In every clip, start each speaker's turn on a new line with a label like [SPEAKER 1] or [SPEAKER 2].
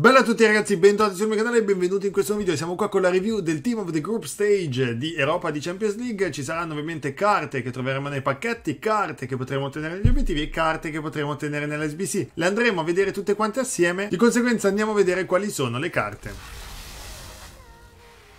[SPEAKER 1] Bella a tutti ragazzi, bentornati sul mio canale e benvenuti in questo video. Siamo qua con la review del Team of the Group Stage di Europa di Champions League. Ci saranno ovviamente carte che troveremo nei pacchetti, carte che potremo ottenere negli obiettivi e carte che potremo ottenere nell'SBC. Le andremo a vedere tutte quante assieme, di conseguenza andiamo a vedere quali sono le carte.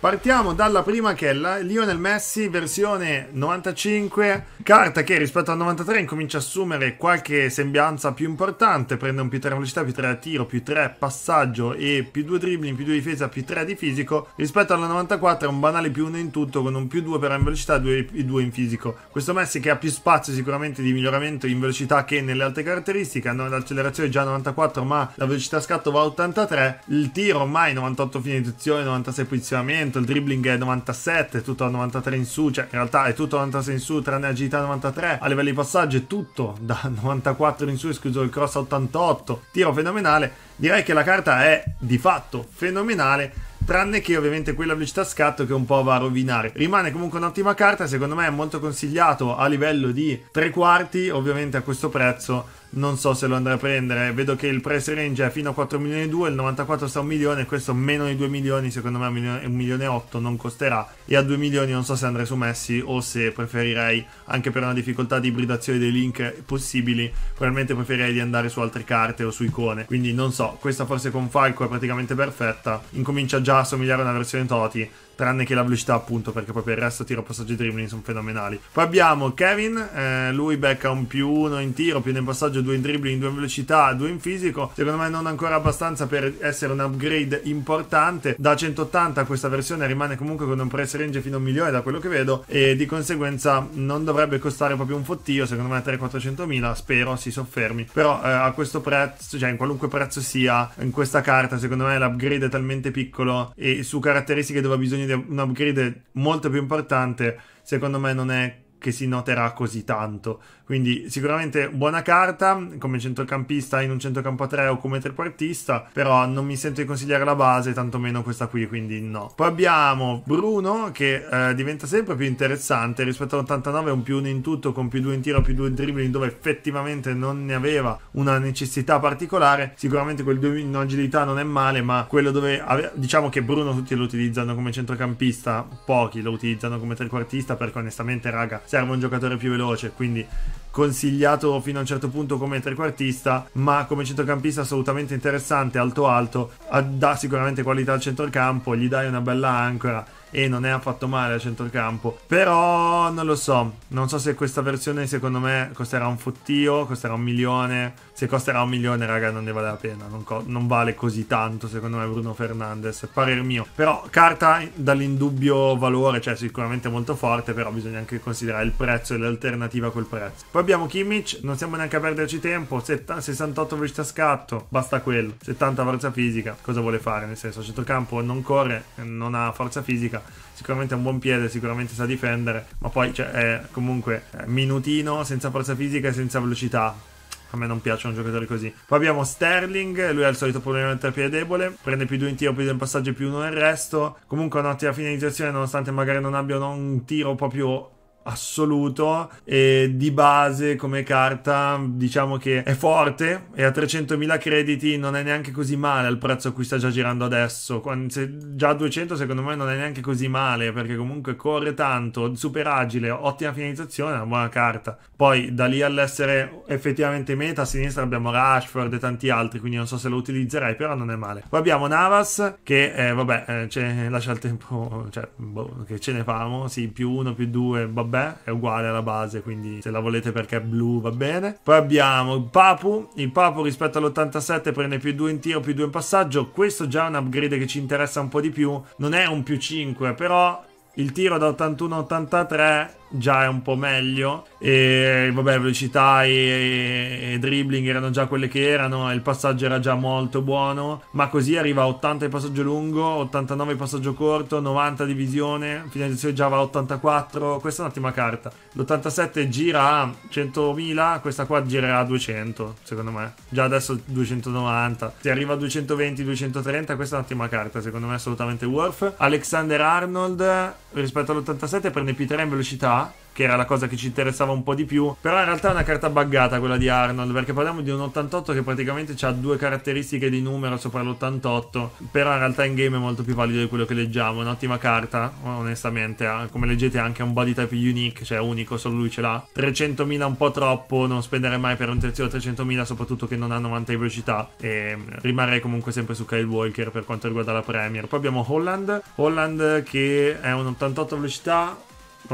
[SPEAKER 1] Partiamo dalla prima che è la Lionel Messi versione 95, carta che rispetto al 93 incomincia a assumere qualche sembianza più importante, prende un più 3 velocità, più 3 a tiro, più 3 passaggio e più 2 dribbling, più 2 difesa, più 3 di fisico, rispetto alla 94 è un banale più 1 in tutto con un più 2 però in velocità e 2 in fisico. Questo Messi che ha più spazio sicuramente di miglioramento in velocità che nelle altre caratteristiche, hanno l'accelerazione già a 94 ma la velocità scatto va a 83, il tiro mai 98 fine di 96 posizionamento 100, il dribbling è 97, tutto a 93 in su, cioè in realtà è tutto 96 in su tranne agilità 93, a livelli di passaggio è tutto da 94 in su, escluso il cross a 88, tiro fenomenale, direi che la carta è di fatto fenomenale tranne che ovviamente quella velocità scatto che un po' va a rovinare. Rimane comunque un'ottima carta, secondo me è molto consigliato a livello di tre quarti, ovviamente a questo prezzo non so se lo andrà a prendere. Vedo che il price range è fino a 4 milioni e 2, il 94 sta a 1 milione, questo meno di 2 milioni, secondo me 1 milione e 8 non costerà. E a 2 milioni non so se andrei su Messi o se preferirei, anche per una difficoltà di ibridazione dei link possibili, probabilmente preferirei di andare su altre carte o su icone. Quindi non so, questa forse con Falco è praticamente perfetta. Incomincia già a somigliare a una versione Toti tranne che la velocità appunto perché poi per il resto tiro, passaggi e dribbling sono fenomenali. Poi abbiamo Kevin, eh, lui becca un più uno in tiro, più 1 in passaggio, due in dribbling, due in velocità, due in fisico, secondo me non ancora abbastanza per essere un upgrade importante, da 180 questa versione rimane comunque con un price range fino a un milione da quello che vedo e di conseguenza non dovrebbe costare proprio un fottio, secondo me 3-400 mila, spero si soffermi, però eh, a questo prezzo, cioè in qualunque prezzo sia, in questa carta secondo me l'upgrade è talmente piccolo e su caratteristiche dove ha bisogno di quindi un upgrade molto più importante, secondo me non è che si noterà così tanto. Quindi sicuramente buona carta come centrocampista in un centrocampo a tre o come trequartista, però non mi sento di consigliare la base, tantomeno questa qui, quindi no. Poi abbiamo Bruno che eh, diventa sempre più interessante rispetto all'89, un più uno in tutto con più due in tiro, più due in dribbling, dove effettivamente non ne aveva una necessità particolare. Sicuramente quel 2 in agilità non è male, ma quello dove ave- diciamo che Bruno tutti lo utilizzano come centrocampista, pochi lo utilizzano come trequartista perché onestamente raga serve un giocatore più veloce, quindi consigliato fino a un certo punto come trequartista, ma come centrocampista assolutamente interessante, alto alto, dà sicuramente qualità al centrocampo, gli dai una bella ancora e non è affatto male a centrocampo. Però non lo so, non so se questa versione secondo me costerà un fottio, costerà un milione. Se costerà un milione, raga, non ne vale la pena. Non, co- non vale così tanto, secondo me, Bruno Fernandes. Parer mio. Però carta dall'indubbio valore, cioè sicuramente molto forte, però bisogna anche considerare il prezzo e l'alternativa a quel prezzo. Poi abbiamo Kimmich, non stiamo neanche a perderci tempo. Set- 68 velocità scatto, basta quello. 70 forza fisica, cosa vuole fare? Nel senso, a centrocampo non corre, non ha forza fisica gioca cioè, sicuramente ha un buon piede, sicuramente sa difendere, ma poi cioè, è comunque eh, minutino, senza forza fisica e senza velocità. A me non piacciono giocatori così. Poi abbiamo Sterling, lui ha il solito problema del terapia debole, prende più due in tiro, più due in passaggio più uno nel resto. Comunque ha un'ottima finalizzazione, nonostante magari non abbiano un tiro proprio assoluto e di base come carta diciamo che è forte e a 300.000 crediti non è neanche così male al prezzo a cui sta già girando adesso Quando, se, già a 200 secondo me non è neanche così male perché comunque corre tanto super agile ottima finalizzazione una buona carta poi da lì all'essere effettivamente meta a sinistra abbiamo Rashford e tanti altri quindi non so se lo utilizzerei però non è male poi abbiamo Navas che eh, vabbè eh, lascia il tempo cioè boh, che ce ne famo sì più uno più due vabbè boh, vabbè, è uguale alla base, quindi se la volete perché è blu va bene. Poi abbiamo il Papu, il Papu rispetto all'87 prende più 2 in tiro, più 2 in passaggio, questo già è un upgrade che ci interessa un po' di più, non è un più 5, però il tiro da 81-83 già è un po' meglio. E vabbè, velocità e, e, dribbling erano già quelle che erano. e Il passaggio era già molto buono. Ma così arriva a 80 di passaggio lungo, 89 di passaggio corto, 90 di visione. Finalizzazione già va a 84. Questa è un'ottima carta. L'87 gira a 100.000. Questa qua girerà a 200. Secondo me, già adesso 290. Se arriva a 220, 230, questa è un'ottima carta. Secondo me, assolutamente worth. Alexander Arnold rispetto all'87 prende più 3 in velocità che era la cosa che ci interessava un po' di più. Però in realtà è una carta buggata quella di Arnold, perché parliamo di un 88 che praticamente ha due caratteristiche di numero sopra l'88, però in realtà in game è molto più valido di quello che leggiamo, è un'ottima carta, onestamente, eh, come leggete anche un body type unique, cioè unico, solo lui ce l'ha. 300.000 un po' troppo, non spendere mai per un terzo 300.000, soprattutto che non hanno 90 di velocità, e mm, rimarrei comunque sempre su Kyle Walker per quanto riguarda la Premier. Poi abbiamo Holland, Holland che è un 88 velocità,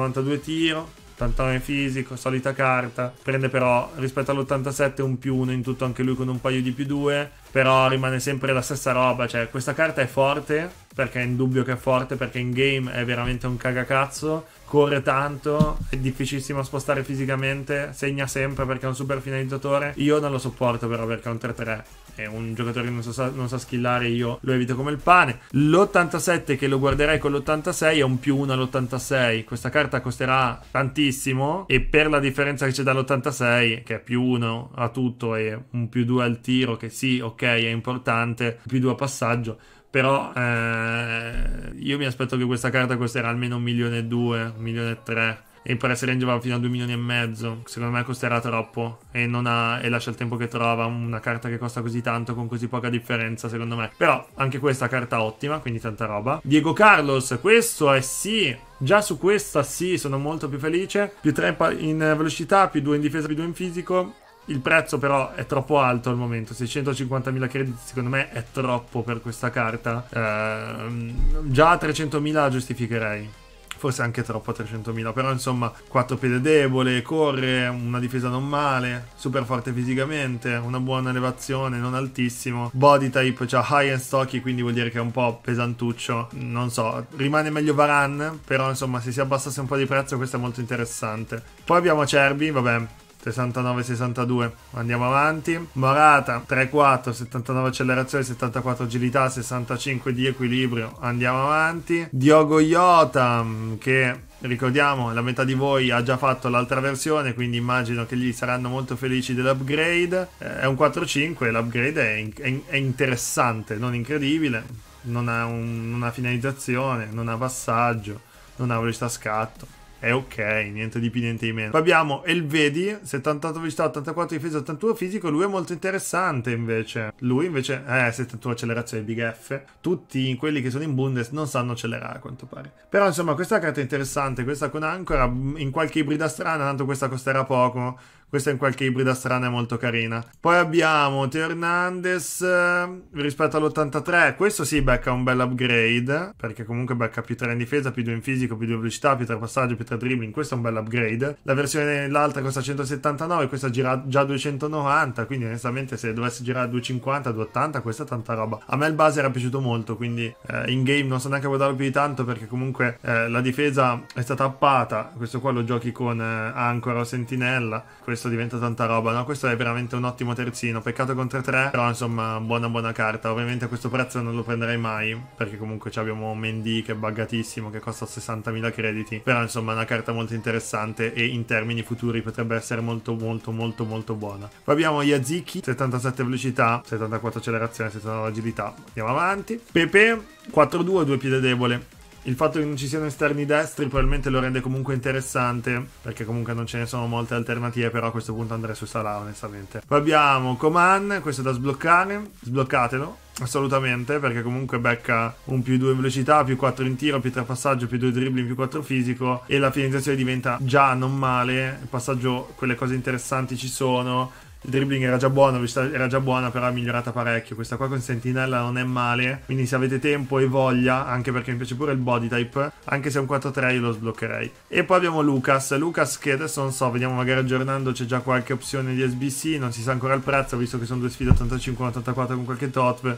[SPEAKER 1] 92 tiro, 89 fisico, solita carta. Prende però rispetto all'87 un più 1 in tutto anche lui con un paio di più 2. Però rimane sempre la stessa roba. Cioè, questa carta è forte, perché è indubbio che è forte, perché in game è veramente un cagacazzo, corre tanto, è difficilissimo a spostare fisicamente, segna sempre perché è un super finalizzatore. Io non lo sopporto però perché è un 3-3. È un giocatore che non sa, non sa skillare, io lo evito come il pane. L'87 che lo guarderei con l'86 è un più 1 all'86. Questa carta costerà tantissimo e per la differenza che c'è dall'86, che è più 1 a tutto e un più 2 al tiro, che sì, ok, è importante, più 2 a passaggio però eh, io mi aspetto che questa carta costerà almeno un milione e due, un milione e tre e il price range va fino a 2 milioni e mezzo. Secondo me costerà troppo e, ha, e, lascia il tempo che trova una carta che costa così tanto con così poca differenza, secondo me. Però anche questa carta ottima, quindi tanta roba. Diego Carlos, questo è sì. Già su questa sì, sono molto più felice. Più 3 in velocità, più 2 in difesa, più 2 in fisico. Il prezzo però è troppo alto al momento, 650.000 crediti secondo me è troppo per questa carta. Eh, già a 300.000 giustificherei forse anche troppo a 300.000, però insomma, 4 piede debole, corre, una difesa non male, super forte fisicamente, una buona elevazione, non altissimo, body type, c'ha cioè high and stocky, quindi vuol dire che è un po' pesantuccio, non so, rimane meglio Varan, però insomma, se si abbassasse un po' di prezzo questo è molto interessante. Poi abbiamo Cerbi, vabbè, 69-62. Andiamo avanti. Morata 3-4, 79 accelerazione, 74 agilità, 65 di equilibrio. Andiamo avanti. Diogo Iota mm, che ricordiamo la metà di voi ha già fatto l'altra versione quindi immagino che gli saranno molto felici dell'upgrade eh, è un 4-5 l'upgrade è, in- è interessante non incredibile non ha un- una finalizzazione non ha passaggio non ha velocità scatto è eh, ok, niente di più, niente di meno. Poi abbiamo Elvedi, 78 velocità, 84 difesa, 81 fisico. Lui è molto interessante invece. Lui invece, eh, 71 accelerazione Big F. Tutti quelli che sono in Bundes non sanno accelerare a quanto pare. Però insomma, questa carta è interessante. Questa con Ancora, mm, in qualche ibrida strana, tanto questa costerà poco questa è in qualche ibrida strana e molto carina. Poi abbiamo Teo Hernandez eh, rispetto all'83. Questo sì becca un bel upgrade, perché comunque becca più 3 in difesa, più 2 in fisico, più 2 velocità, più 3 passaggio, più 3 dribbling. Questo è un bel upgrade. La versione l'altra costa 179, questa gira già 290, quindi onestamente se dovesse girare a 250, 280, questa è tanta roba. A me il base era piaciuto molto, quindi eh, in game non so neanche guardarlo più di tanto perché comunque eh, la difesa è stata appata. Questo qua lo giochi con eh, Ancora o Sentinella. Questo questo diventa tanta roba, no? Questo è veramente un ottimo terzino, peccato contro tre, però insomma buona buona carta. Ovviamente a questo prezzo non lo prenderei mai, perché comunque abbiamo Mendy che è buggatissimo, che costa 60.000 crediti, però insomma è una carta molto interessante e in termini futuri potrebbe essere molto molto molto molto buona. Poi abbiamo Yaziki, 77 velocità, 74 accelerazione, 79 agilità, andiamo avanti. Pepe, 4-2, 2 piede debole. Il fatto che non ci siano esterni destri probabilmente lo rende comunque interessante, perché comunque non ce ne sono molte alternative, però a questo punto andrei su Salah onestamente. Poi abbiamo Coman, questo è da sbloccare, sbloccatelo. Assolutamente, perché comunque becca un più 2 in velocità, più 4 in tiro, più 3 passaggio, più 2 dribbling, più 4 fisico e la finalizzazione diventa già non male. Il passaggio, quelle cose interessanti ci sono, il dribbling era già buono, era già buona, però è migliorata parecchio. Questa qua con sentinella non è male. Quindi se avete tempo e voglia, anche perché mi piace pure il body type, anche se è un 4-3 io lo sbloccherei. E poi abbiamo Lucas. Lucas che adesso non so, vediamo magari aggiornando c'è già qualche opzione di SBC, non si sa ancora il prezzo, visto che sono due sfide 85-84 con qualche top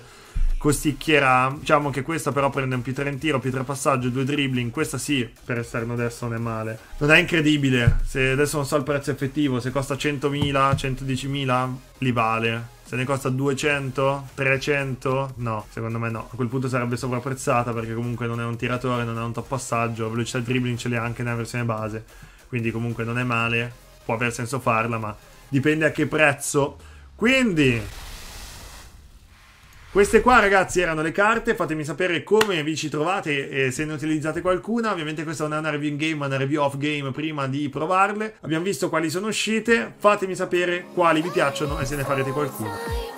[SPEAKER 1] costicchierà. Diciamo che questa però prende un più 3 in tiro, più 3 passaggio, 2 dribbling. Questa sì, per esterno adesso non è male. Non è incredibile. Se adesso non so il prezzo effettivo, se costa 100.000, 110.000, li vale. Se ne costa 200, 300, no, secondo me no. A quel punto sarebbe sovrapprezzata perché comunque non è un tiratore, non è un top passaggio, velocità dribbling ce l'ha anche nella versione base. Quindi comunque non è male, può aver senso farla, ma dipende a che prezzo. Quindi queste qua, ragazzi, erano le carte. Fatemi sapere come vi ci trovate e se ne utilizzate qualcuna. Ovviamente, questa non è una review in game, ma una review off game prima di provarle. Abbiamo visto quali sono uscite. Fatemi sapere quali vi piacciono e se ne farete qualcuna.